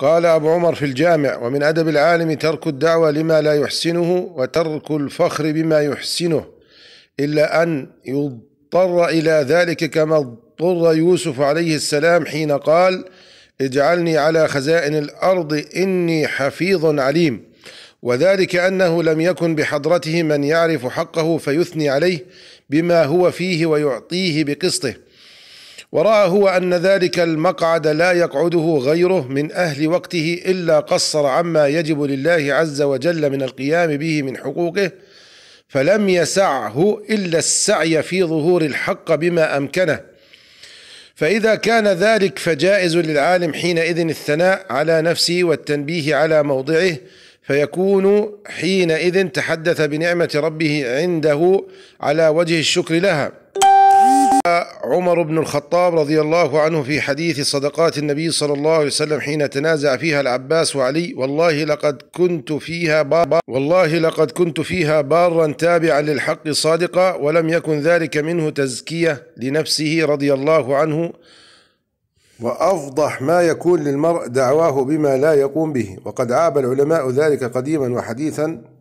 قال أبو عمر في الجامع ومن أدب العالم ترك الدعوة لما لا يحسنه وترك الفخر بما يحسنه إلا أن يضطر إلى ذلك كما اضطر يوسف عليه السلام حين قال اجعلني على خزائن الأرض إني حفيظ عليم وذلك أنه لم يكن بحضرته من يعرف حقه فيثني عليه بما هو فيه ويعطيه بقسطه وراى هو ان ذلك المقعد لا يقعده غيره من اهل وقته الا قصر عما يجب لله عز وجل من القيام به من حقوقه فلم يسعه الا السعي في ظهور الحق بما امكنه فاذا كان ذلك فجائز للعالم حينئذ الثناء على نفسه والتنبيه على موضعه فيكون حينئذ تحدث بنعمه ربه عنده على وجه الشكر لها عمر بن الخطاب رضي الله عنه في حديث صدقات النبي صلى الله عليه وسلم حين تنازع فيها العباس وعلي والله لقد كنت فيها بار والله لقد كنت فيها بارا تابعا للحق صادقا ولم يكن ذلك منه تزكية لنفسه رضي الله عنه وأفضح ما يكون للمرء دعواه بما لا يقوم به وقد عاب العلماء ذلك قديما وحديثا